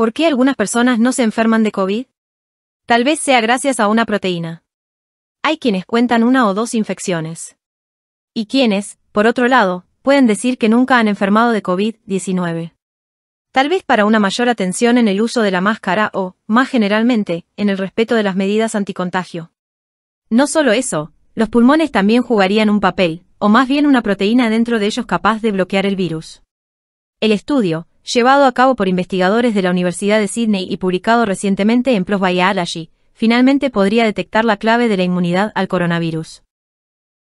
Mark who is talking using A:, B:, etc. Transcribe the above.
A: ¿Por qué algunas personas no se enferman de COVID? Tal vez sea gracias a una proteína. Hay quienes cuentan una o dos infecciones. Y quienes, por otro lado, pueden decir que nunca han enfermado de COVID-19. Tal vez para una mayor atención en el uso de la máscara o, más generalmente, en el respeto de las medidas anticontagio. No solo eso, los pulmones también jugarían un papel, o más bien una proteína dentro de ellos capaz de bloquear el virus. El estudio, llevado a cabo por investigadores de la Universidad de Sydney y publicado recientemente en PLOS by finalmente podría detectar la clave de la inmunidad al coronavirus.